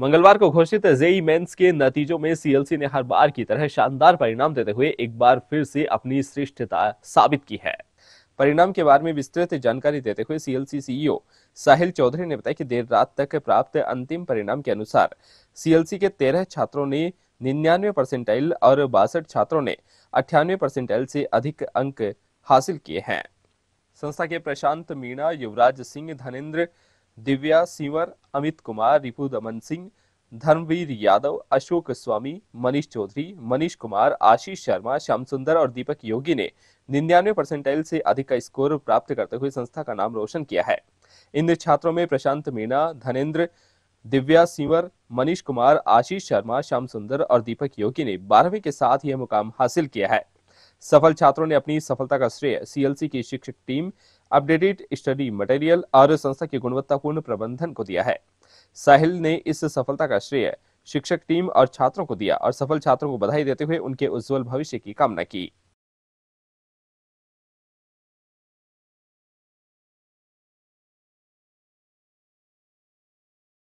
मंगलवार को घोषित जेई मेंस के नतीजों में सीएलसी ने हर बार की तरह शानदार परिणाम देते हुए एक बार फिर से अपनी श्रेष्ठता साबित की है परिणाम के बारे में विस्तृत जानकारी देते हुए सीएलसी सीईओ साहिल चौधरी ने बताया कि देर रात तक प्राप्त अंतिम परिणाम के अनुसार सीएलसी के तेरह छात्रों ने निन्यानवे परसेंटाइल और बासठ छात्रों ने अठानवे परसेंटाइल से अधिक अंक हासिल किए हैं संस्था के प्रशांत मीणा युवराज सिंह धनेन्द्र दिव्या सिंवर अमित कुमार रिपु दमन सिंह धर्मवीर यादव अशोक स्वामी मनीष चौधरी मनीष कुमार आशीष शर्मा श्याम सुंदर और दीपक योगी ने निन्यानवे परसेंटाइल से अधिक का स्कोर प्राप्त करते हुए संस्था का नाम रोशन किया है इन छात्रों में प्रशांत मीणा धनेन्द्र दिव्या सिंवर मनीष कुमार आशीष शर्मा श्याम सुंदर और दीपक योगी ने बारहवीं के साथ यह मुकाम हासिल किया है सफल छात्रों ने अपनी सफलता का श्रेय सीएलसी की शिक्षक टीम अपडेटेड स्टडी मटेरियल और संस्था के गुणवत्तापूर्ण प्रबंधन को दिया है साहिल ने इस सफलता का श्रेय शिक्षक टीम और छात्रों को दिया और सफल छात्रों को बधाई देते हुए उनके उज्जवल भविष्य की कामना की